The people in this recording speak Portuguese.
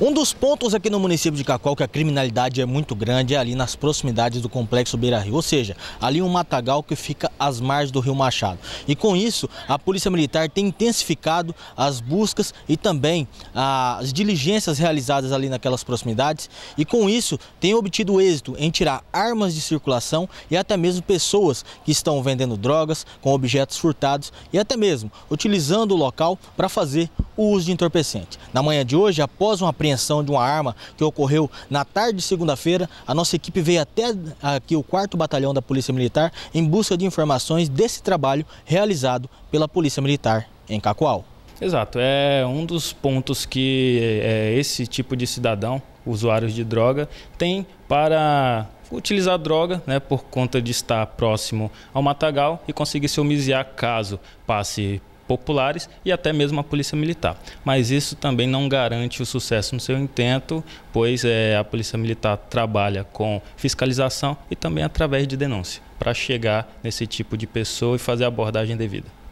Um dos pontos aqui no município de Cacol que a criminalidade é muito grande é ali nas proximidades do Complexo Beira Rio, ou seja, ali um matagal que fica às margens do Rio Machado. E com isso, a Polícia Militar tem intensificado as buscas e também as diligências realizadas ali naquelas proximidades e com isso tem obtido êxito em tirar armas de circulação e até mesmo pessoas que estão vendendo drogas com objetos furtados e até mesmo utilizando o local para fazer o uso de entorpecente. Na manhã de hoje, após uma apreensão de uma arma que ocorreu na tarde de segunda-feira, a nossa equipe veio até aqui o 4 Batalhão da Polícia Militar em busca de informações desse trabalho realizado pela Polícia Militar em Cacoal. Exato, é um dos pontos que é, esse tipo de cidadão, usuários de droga, tem para utilizar droga, né, por conta de estar próximo ao matagal e conseguir se homiziar caso passe populares e até mesmo a polícia militar. Mas isso também não garante o sucesso no seu intento, pois é, a polícia militar trabalha com fiscalização e também através de denúncia para chegar nesse tipo de pessoa e fazer a abordagem devida.